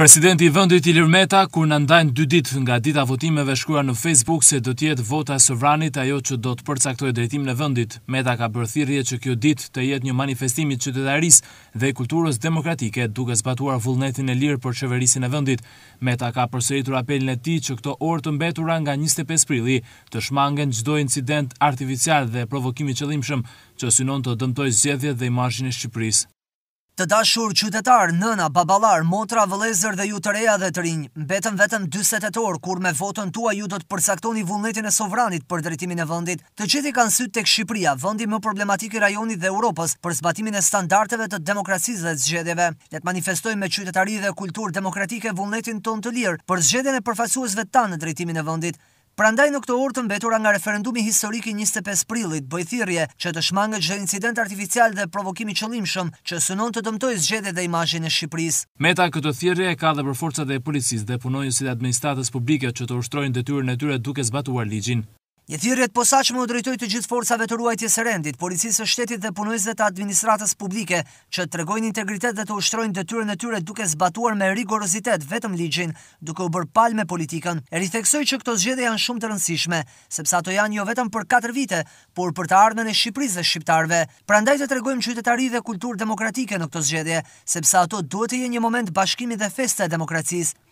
Presidenti i vendit Ilir Meta kur në ndajnë dy ditë nga dita votimeve shkruan në Facebook se do të jetë vota e sovranit ajo që do të përcaktojë drejtimin e vendit. Meta ka bërë thirrje që kjo ditë të jetë një manifestim i qytetarisë dhe kulturës demokratike duke zbatuar vullnetin e lirë për qeverisin e vendit. Meta ka përsëritur apelin e tij që këto orë të mbetura nga 25 prilli të shmangen çdo incident artificial dhe provokim i qëllimshëm që synon të dëmtojë zgjedhjet dhe imazhin e Shqipërisë. Të dashur qytetar, nëna, babalar, motra, vëlezër dhe ju të reja dhe të rinjë, mbetëm vetëm 28 orë kur me votën tua ju do të përsaktoni vullnetin e sovranit për drejtimin e vëndit, të qiti kanë sytë tek Shqipria, vëndi më problematik i rajonit dhe Europës për zbatimin e standarteve të demokracisë dhe zgjedeve. Në të manifestoj me qytetari dhe kultur demokratike vullnetin ton të lirë për zxedjen e përfasuesve ta në drejtimin e vëndit. Prandaj në këtë orë të mbetura nga referendumi historik i 25 prillit, bëj thirje që të shmanget çdo incident artificial dhe provokim i qëllimshëm që synon të dëmtojë zgjedhjet dhe imazhin e Shqipërisë. Meta këtë thirrje e ka dhe për forcat e policisë dhe punonjësit e administratës publike që të ushtrojnë detyrën e tyre duke zbatuar ligjin. Një thirrjet posaçme u drejtoi të gjithë forcave të ruajtjes së rendit, policisë së shtetit dhe punojësve të administratës publike, që tregojnë integritet dhe të ushtrojnë detyrën e tyre duke zbatuar me rigorozitet vetëm ligjin, duke u bërë palë me politikën. E ritheksoi që këto zgjedhje janë shumë të rëndësishme, sepse ato janë jo vetëm për 4 vite, por për të ardhmen e Shqipërisë dhe shqiptarëve. Prandaj të tregojmë qytetari dhe kulturë demokratike në këto zgjedhje, sepse ato duhet të jenë një moment bashkimi dhe festë e demokracisë.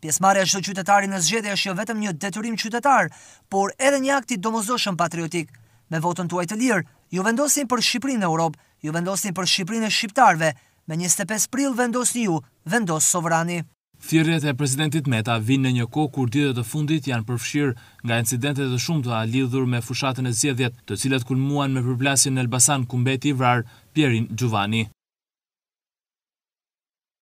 Pjesmarja çdo qytetari në zgjedhje është jo vetëm një detyrim qytetar, por edhe një akt i domosdoshëm patriotik. Me votën tuaj të lirë, ju vendosni për Shqiprinë në Europë, ju vendosni për Shqiprinë e shqiptarëve. Me 25 prill vendosni ju, vendos sovrani. Thirrjet e presidentit Meta vinë në një kohë kur ditët e fundit janë përfshirë nga incidentet të shumta lidhur me fushatën e zgjedhjeve, të cilat muan me përplasjen në Elbasan ku mbeti i vrar Pierin Giovanni.